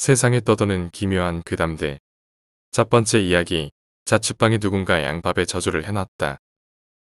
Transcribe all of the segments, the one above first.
세상에 떠도는 기묘한 괴담들. 그 첫 번째 이야기, 자취방에 누군가 양밥에 저주를 해놨다.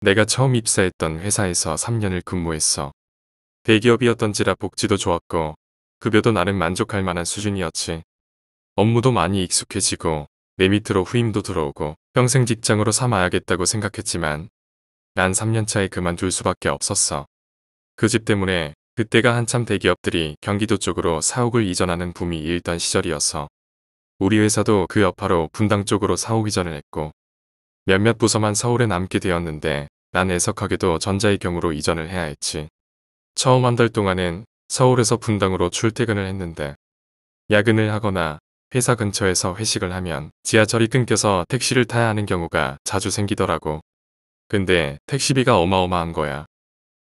내가 처음 입사했던 회사에서 3년을 근무했어. 대기업이었던지라 복지도 좋았고 급여도 나름 만족할 만한 수준이었지. 업무도 많이 익숙해지고 내 밑으로 후임도 들어오고 평생 직장으로 삼아야겠다고 생각했지만 난 3년차에 그만둘 수밖에 없었어. 그 집 때문에 그때가 한참 대기업들이 경기도 쪽으로 사옥을 이전하는 붐이 일던 시절이어서 우리 회사도 그 여파로 분당 쪽으로 사옥 이전을 했고 몇몇 부서만 서울에 남게 되었는데 난 애석하게도 전자의 경우로 이전을 해야 했지. 처음 한 달동안은 서울에서 분당으로 출퇴근을 했는데 야근을 하거나 회사 근처에서 회식을 하면 지하철이 끊겨서 택시를 타야 하는 경우가 자주 생기더라고. 근데 택시비가 어마어마한 거야.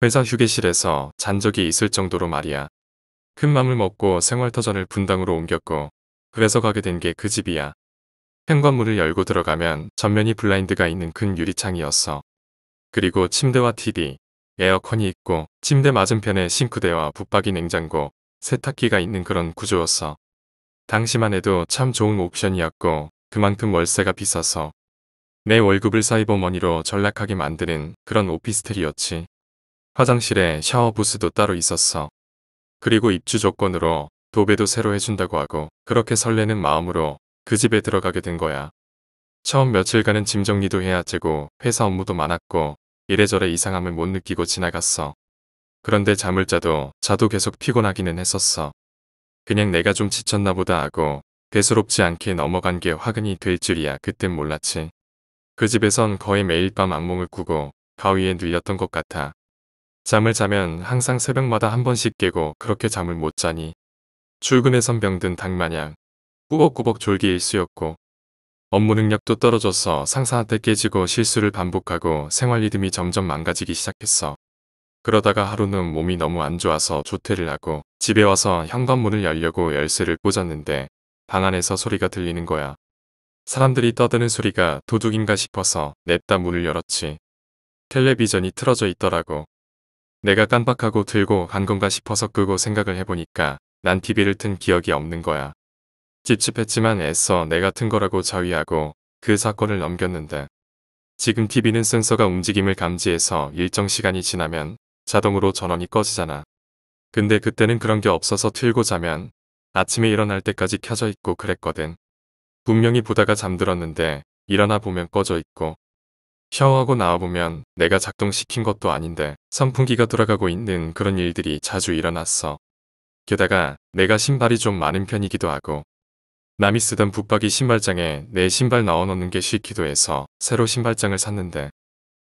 회사 휴게실에서 잔 적이 있을 정도로 말이야. 큰 맘을 먹고 생활터전을 분당으로 옮겼고 그래서 가게 된 게 그 집이야. 현관문을 열고 들어가면 전면이 블라인드가 있는 큰 유리창이었어. 그리고 침대와 TV, 에어컨이 있고 침대 맞은편에 싱크대와 붙박이 냉장고, 세탁기가 있는 그런 구조였어. 당시만 해도 참 좋은 옵션이었고 그만큼 월세가 비싸서 내 월급을 사이버머니로 전락하게 만드는 그런 오피스텔이었지. 화장실에 샤워 부스도 따로 있었어. 그리고 입주 조건으로 도배도 새로 해준다고 하고 그렇게 설레는 마음으로 그 집에 들어가게 된 거야. 처음 며칠간은 짐 정리도 해야 되고 회사 업무도 많았고 이래저래 이상함을 못 느끼고 지나갔어. 그런데 잠을 자도 자도 계속 피곤하기는 했었어. 그냥 내가 좀 지쳤나 보다 하고 대수롭지 않게 넘어간 게 화근이 될 줄이야 그땐 몰랐지. 그 집에선 거의 매일 밤 악몽을 꾸고 가위에 눌렸던 것 같아 잠을 자면 항상 새벽마다 한 번씩 깨고 그렇게 잠을 못 자니 출근해선 병든 닭마냥 꾸벅꾸벅 졸기 일쑤였고 업무 능력도 떨어져서 상사한테 깨지고 실수를 반복하고 생활 리듬이 점점 망가지기 시작했어. 그러다가 하루는 몸이 너무 안 좋아서 조퇴를 하고 집에 와서 현관문을 열려고 열쇠를 꽂았는데 방 안에서 소리가 들리는 거야. 사람들이 떠드는 소리가 도둑인가 싶어서 냅다 문을 열었지. 텔레비전이 틀어져 있더라고. 내가 깜빡하고 들고 간 건가 싶어서 끄고 생각을 해보니까 난 TV를 튼 기억이 없는 거야. 찝찝했지만 애써 내가 튼 거라고 자위하고 그 사건을 넘겼는데 지금 TV는 센서가 움직임을 감지해서 일정 시간이 지나면 자동으로 전원이 꺼지잖아. 근데 그때는 그런 게 없어서 틀고 자면 아침에 일어날 때까지 켜져 있고 그랬거든. 분명히 보다가 잠들었는데 일어나 보면 꺼져 있고 샤워하고 나와보면 내가 작동시킨 것도 아닌데 선풍기가 돌아가고 있는 그런 일들이 자주 일어났어. 게다가 내가 신발이 좀 많은 편이기도 하고 남이 쓰던 붙박이 신발장에 내 신발 넣어놓는 게 싫기도 해서 새로 신발장을 샀는데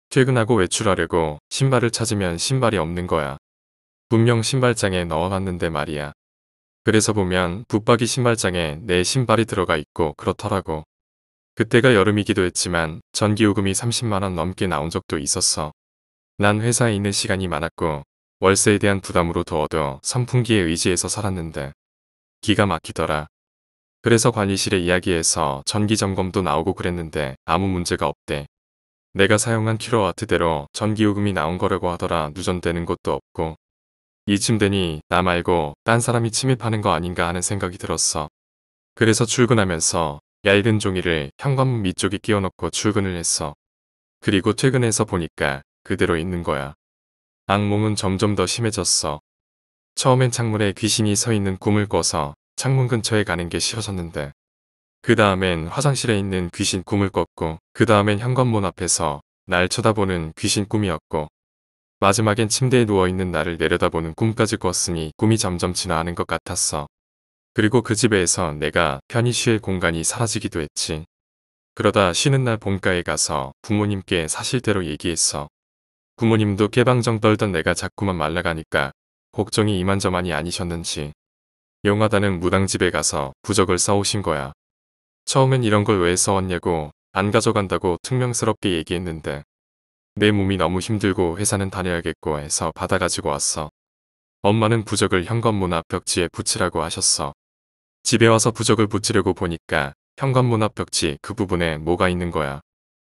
퇴근하고 외출하려고 신발을 찾으면 신발이 없는 거야. 분명 신발장에 넣어놨는데 말이야. 그래서 보면 붙박이 신발장에 내 신발이 들어가 있고 그렇더라고. 그때가 여름이기도 했지만 전기요금이 30만원 넘게 나온 적도 있었어. 난 회사에 있는 시간이 많았고 월세에 대한 부담으로 더 얻어 선풍기에 의지해서 살았는데 기가 막히더라. 그래서 관리실에 이야기해서 전기점검도 나오고 그랬는데 아무 문제가 없대. 내가 사용한 킬로와트대로 전기요금이 나온 거라고 하더라 누전되는 것도 없고 이쯤 되니 나 말고 딴 사람이 침입하는 거 아닌가 하는 생각이 들었어. 그래서 출근하면서 얇은 종이를 현관문 밑쪽에 끼워넣고 출근을 했어. 그리고 퇴근해서 보니까 그대로 있는 거야. 악몽은 점점 더 심해졌어. 처음엔 창문에 귀신이 서 있는 꿈을 꿔서 창문 근처에 가는 게 싫어졌는데 그 다음엔 화장실에 있는 귀신 꿈을 꿨고 그 다음엔 현관문 앞에서 날 쳐다보는 귀신 꿈이었고 마지막엔 침대에 누워있는 나를 내려다보는 꿈까지 꿨으니 꿈이 점점 진화하는 것 같았어. 그리고 그 집에서 내가 편히 쉴 공간이 사라지기도 했지. 그러다 쉬는 날 본가에 가서 부모님께 사실대로 얘기했어. 부모님도 개방정 떨던 내가 자꾸만 말라가니까 걱정이 이만저만이 아니셨는지 영화단은 무당집에 가서 부적을 싸우신 거야. 처음엔 이런 걸왜 싸웠냐고 안 가져간다고 퉁명스럽게 얘기했는데 내 몸이 너무 힘들고 회사는 다녀야겠고 해서 받아가지고 왔어. 엄마는 부적을 현관문 앞 벽지에 붙이라고 하셨어. 집에 와서 부적을 붙이려고 보니까 현관문 앞 벽지 그 부분에 뭐가 있는 거야.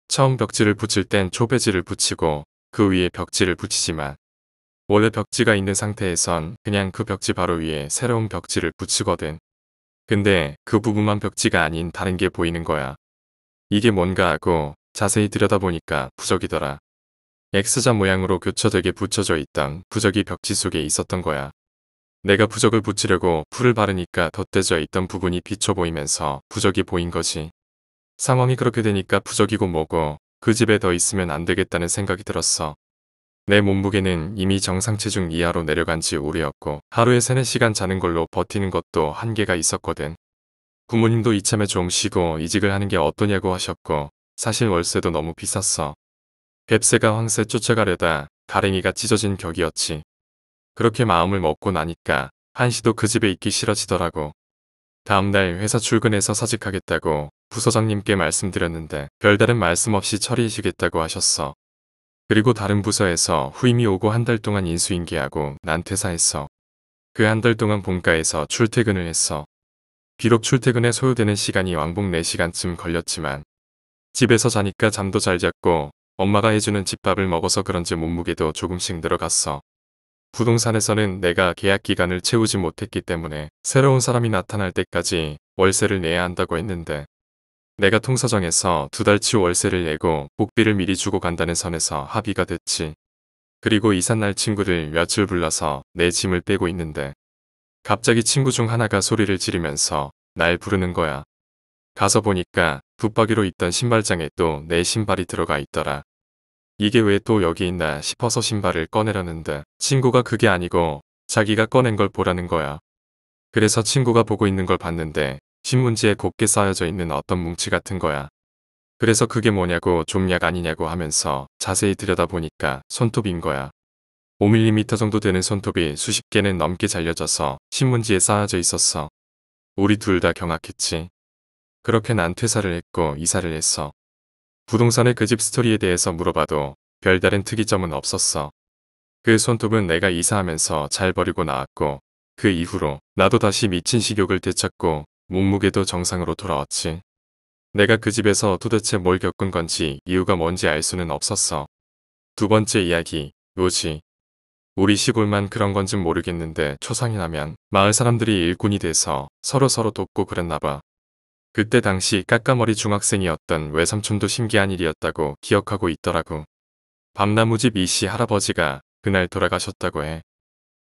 처음 벽지를 붙일 땐 초배지를 붙이고 그 위에 벽지를 붙이지만 원래 벽지가 있는 상태에선 그냥 그 벽지 바로 위에 새로운 벽지를 붙이거든. 근데 그 부분만 벽지가 아닌 다른 게 보이는 거야. 이게 뭔가 하고 자세히 들여다보니까 부적이더라. X자 모양으로 교차되게 붙여져 있던 부적이 벽지 속에 있었던 거야. 내가 부적을 붙이려고 풀을 바르니까 덧대져 있던 부분이 비쳐 보이면서 부적이 보인 거지. 상황이 그렇게 되니까 부적이고 뭐고 그 집에 더 있으면 안 되겠다는 생각이 들었어. 내 몸무게는 이미 정상 체중 이하로 내려간 지 오래였고 하루에 3, 4시간 자는 걸로 버티는 것도 한계가 있었거든. 부모님도 이참에 좀 쉬고 이직을 하는 게 어떠냐고 하셨고 사실 월세도 너무 비쌌어. 뱁새가 황새 쫓아가려다 가랭이가 찢어진 격이었지. 그렇게 마음을 먹고 나니까 한시도 그 집에 있기 싫어지더라고. 다음날 회사 출근해서 사직하겠다고 부서장님께 말씀드렸는데 별다른 말씀 없이 처리해주겠다고 하셨어. 그리고 다른 부서에서 후임이 오고 한 달 동안 인수인계하고 난 퇴사했어. 그 한 달 동안 본가에서 출퇴근을 했어. 비록 출퇴근에 소요되는 시간이 왕복 4시간쯤 걸렸지만 집에서 자니까 잠도 잘 잤고 엄마가 해주는 집밥을 먹어서 그런지 몸무게도 조금씩 늘어갔어. 부동산에서는 내가 계약 기간을 채우지 못했기 때문에 새로운 사람이 나타날 때까지 월세를 내야 한다고 했는데 내가 통사정에서두 달치 월세를 내고 복비를 미리 주고 간다는 선에서 합의가 됐지. 그리고 이삿날 친구를 며칠 불러서 내 짐을 빼고 있는데 갑자기 친구 중 하나가 소리를 지르면서 날 부르는 거야. 가서 보니까 붙박이로 있던 신발장에 또 내 신발이 들어가 있더라. 이게 왜 또 여기 있나 싶어서 신발을 꺼내려는데 친구가 그게 아니고 자기가 꺼낸 걸 보라는 거야. 그래서 친구가 보고 있는 걸 봤는데 신문지에 곱게 쌓여져 있는 어떤 뭉치 같은 거야. 그래서 그게 뭐냐고 좀약 아니냐고 하면서 자세히 들여다보니까 손톱인 거야. 5mm 정도 되는 손톱이 수십 개는 넘게 잘려져서 신문지에 쌓여져 있었어. 우리 둘 다 경악했지. 그렇게 난 퇴사를 했고 이사를 했어. 부동산의 그 집 스토리에 대해서 물어봐도 별다른 특이점은 없었어. 그 손톱은 내가 이사하면서 잘 버리고 나왔고 그 이후로 나도 다시 미친 식욕을 되찾고 몸무게도 정상으로 돌아왔지. 내가 그 집에서 도대체 뭘 겪은 건지 이유가 뭔지 알 수는 없었어. 두 번째 이야기, 뭐지 우리 시골만 그런 건진 모르겠는데 초상이 나면 마을 사람들이 일꾼이 돼서 서로서로 서로 돕고 그랬나봐. 그때 당시 까까머리 중학생이었던 외삼촌도 신기한 일이었다고 기억하고 있더라고. 밤나무집 이씨 할아버지가 그날 돌아가셨다고 해.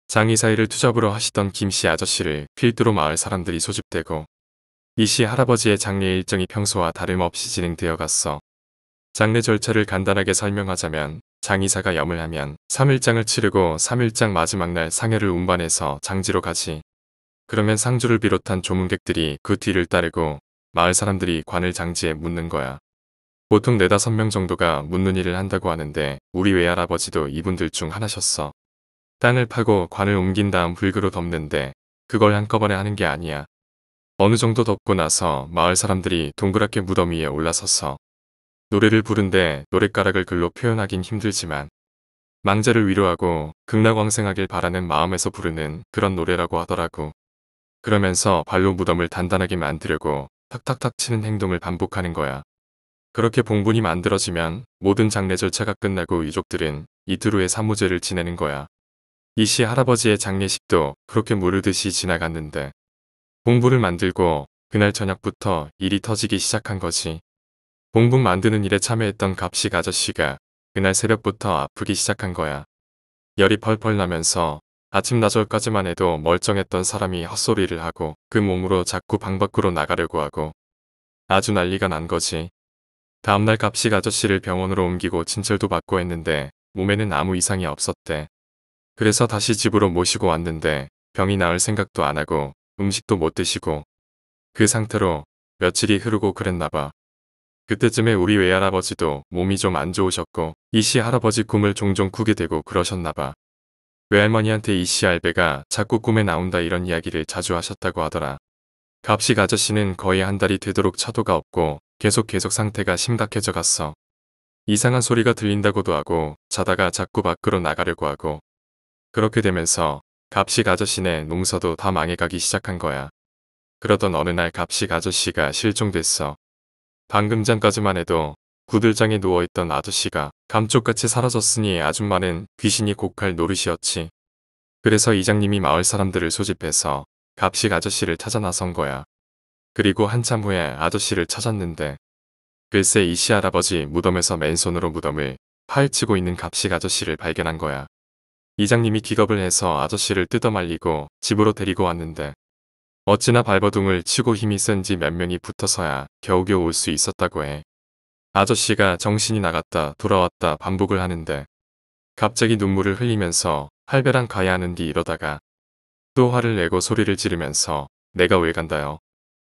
장의사일을 투잡으로 하시던 김씨 아저씨를 필두로 마을 사람들이 소집되고 이씨 할아버지의 장례 일정이 평소와 다름없이 진행되어 갔어. 장례 절차를 간단하게 설명하자면 장의사가 염을 하면 3일장을 치르고 3일장 마지막 날 상해를 운반해서 장지로 가지. 그러면 상주를 비롯한 조문객들이 그 뒤를 따르고 마을 사람들이 관을 장지에 묻는 거야. 보통 네다섯 명 정도가 묻는 일을 한다고 하는데 우리 외할아버지도 이분들 중 하나셨어. 땅을 파고 관을 옮긴 다음 불그로 덮는데 그걸 한꺼번에 하는 게 아니야. 어느 정도 덮고 나서 마을 사람들이 동그랗게 무덤 위에 올라섰어 노래를 부른데 노랫가락을 글로 표현하긴 힘들지만 망자를 위로하고 극락왕생하길 바라는 마음에서 부르는 그런 노래라고 하더라고. 그러면서 발로 무덤을 단단하게 만들려고 탁탁탁 치는 행동을 반복하는 거야. 그렇게 봉분이 만들어지면 모든 장례 절차가 끝나고 유족들은 이두루의 사무제를 지내는 거야. 이씨 할아버지의 장례식도 그렇게 무르듯이 지나갔는데 봉분을 만들고 그날 저녁부터 일이 터지기 시작한 거지. 봉분 만드는 일에 참여했던 갑식 아저씨가 그날 새벽부터 아프기 시작한 거야. 열이 펄펄 나면서 아침나절까지만 해도 멀쩡했던 사람이 헛소리를 하고 그 몸으로 자꾸 방 밖으로 나가려고 하고 아주 난리가 난 거지. 다음날 갑식 아저씨를 병원으로 옮기고 진찰도 받고 했는데 몸에는 아무 이상이 없었대. 그래서 다시 집으로 모시고 왔는데 병이 나을 생각도 안 하고 음식도 못 드시고 그 상태로 며칠이 흐르고 그랬나봐. 그때쯤에 우리 외할아버지도 몸이 좀 안 좋으셨고 이씨 할아버지 꿈을 종종 꾸게 되고 그러셨나봐. 외할머니한테 이씨 알배가 자꾸 꿈에 나온다 이런 이야기를 자주 하셨다고 하더라. 갑식 아저씨는 거의 한 달이 되도록 차도가 없고 계속 계속 상태가 심각해져 갔어. 이상한 소리가 들린다고도 하고 자다가 자꾸 밖으로 나가려고 하고 그렇게 되면서 갑식 아저씨네 농사도 다 망해가기 시작한 거야. 그러던 어느 날 갑식 아저씨가 실종됐어. 방금 전까지만 해도 구들장에 누워있던 아저씨가 감쪽같이 사라졌으니 아줌마는 귀신이 곡할 노릇이었지. 그래서 이장님이 마을 사람들을 소집해서 갑식 아저씨를 찾아 나선 거야. 그리고 한참 후에 아저씨를 찾았는데 글쎄 이씨 할아버지 무덤에서 맨손으로 무덤을 파헤치고 있는 갑식 아저씨를 발견한 거야. 이장님이 기겁을 해서 아저씨를 뜯어말리고 집으로 데리고 왔는데 어찌나 발버둥을 치고 힘이 센지 몇 명이 붙어서야 겨우겨우 올 수 있었다고 해. 아저씨가 정신이 나갔다 돌아왔다 반복을 하는데 갑자기 눈물을 흘리면서 할배랑 가야 하는디 이러다가 또 화를 내고 소리를 지르면서 내가 왜 간다요.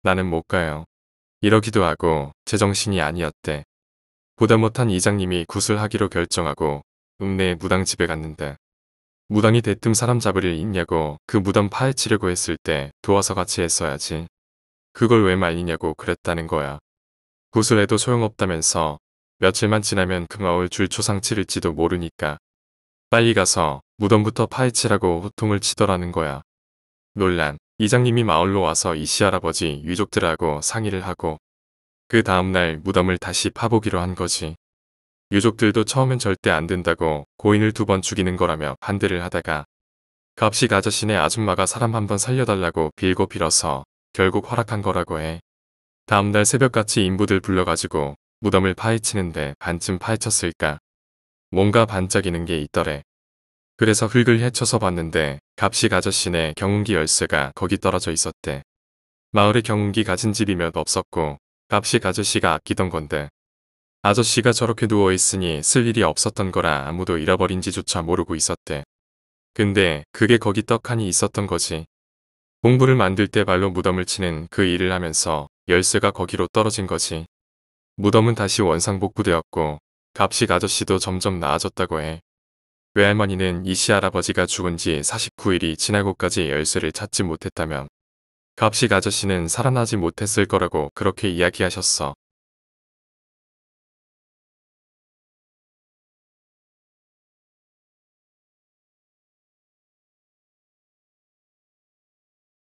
나는 못 가요. 이러기도 하고 제정신이 아니었대. 보다 못한 이장님이 구슬하기로 결정하고 읍내의 무당 집에 갔는데 무당이 대뜸 사람 잡을 일 있냐고 그 무당 파헤치려고 했을 때 도와서 같이 했어야지. 그걸 왜 말리냐고 그랬다는 거야. 구슬해도 소용없다면서 며칠만 지나면 금아울 그 줄초상치일지도 모르니까 빨리 가서 무덤부터 파헤치라고 호통을 치더라는 거야. 논란 이장님이 마을로 와서 이씨 할아버지 유족들하고 상의를 하고 그 다음날 무덤을 다시 파보기로 한 거지. 유족들도 처음엔 절대 안 된다고 고인을 두 번 죽이는 거라며 반대를 하다가 갑식 아저씨네 아줌마가 사람 한번 살려달라고 빌고 빌어서 결국 허락한 거라고 해. 다음날 새벽같이 인부들 불러가지고 무덤을 파헤치는데 반쯤 파헤쳤을까. 뭔가 반짝이는 게 있더래. 그래서 흙을 헤쳐서 봤는데 갑식 아저씨네 경운기 열쇠가 거기 떨어져 있었대. 마을에 경운기 가진 집이 몇 없었고 갑식 아저씨가 아끼던 건데 아저씨가 저렇게 누워있으니 쓸 일이 없었던 거라 아무도 잃어버린지조차 모르고 있었대. 근데 그게 거기 떡하니 있었던 거지. 공부를 만들 때 발로 무덤을 치는 그 일을 하면서 열쇠가 거기로 떨어진 거지. 무덤은 다시 원상복구되었고 갑식 아저씨도 점점 나아졌다고 해. 외할머니는 이 씨 할아버지가 죽은 지 49일이 지나고까지 열쇠를 찾지 못했다면 갑식 아저씨는 살아나지 못했을 거라고 그렇게 이야기하셨어.